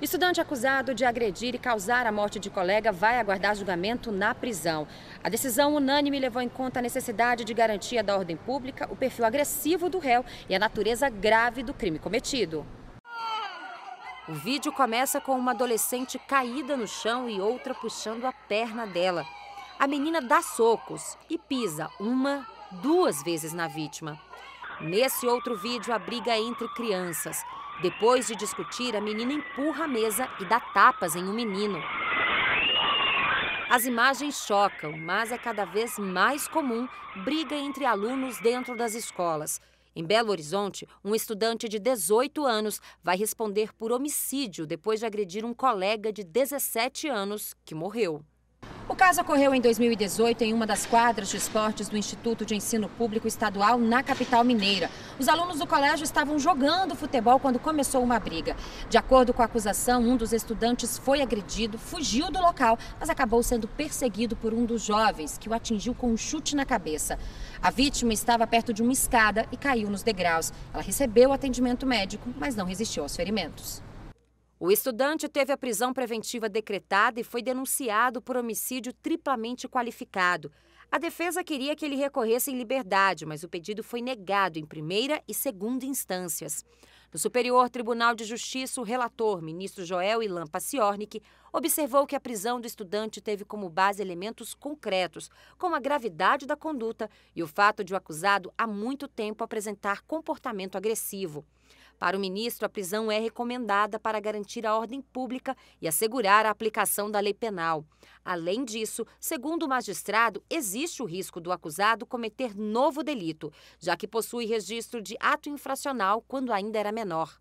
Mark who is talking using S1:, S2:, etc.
S1: Estudante acusado de agredir e causar a morte de colega vai aguardar julgamento na prisão. A decisão unânime levou em conta a necessidade de garantia da ordem pública, o perfil agressivo do réu e a natureza grave do crime cometido. O vídeo começa com uma adolescente caída no chão e outra puxando a perna dela. A menina dá socos e pisa uma, duas vezes na vítima. Nesse outro vídeo, a briga é entre crianças. Depois de discutir, a menina empurra a mesa e dá tapas em um menino. As imagens chocam, mas é cada vez mais comum briga entre alunos dentro das escolas. Em Belo Horizonte, um estudante de 18 anos vai responder por homicídio depois de agredir um colega de 17 anos que morreu. O caso ocorreu em 2018 em uma das quadras de esportes do Instituto de Ensino Público Estadual na capital mineira. Os alunos do colégio estavam jogando futebol quando começou uma briga. De acordo com a acusação, um dos estudantes foi agredido, fugiu do local, mas acabou sendo perseguido por um dos jovens, que o atingiu com um chute na cabeça. A vítima estava perto de uma escada e caiu nos degraus. Ela recebeu atendimento médico, mas não resistiu aos ferimentos. O estudante teve a prisão preventiva decretada e foi denunciado por homicídio triplamente qualificado. A defesa queria que ele recorresse em liberdade, mas o pedido foi negado em primeira e segunda instâncias. No Superior Tribunal de Justiça, o relator, ministro Joel Ilan Paciornik, observou que a prisão do estudante teve como base elementos concretos, como a gravidade da conduta e o fato de o acusado há muito tempo apresentar comportamento agressivo. Para o ministro, a prisão é recomendada para garantir a ordem pública e assegurar a aplicação da lei penal. Além disso, segundo o magistrado, existe o risco do acusado cometer novo delito, já que possui registro de ato infracional quando ainda era menor.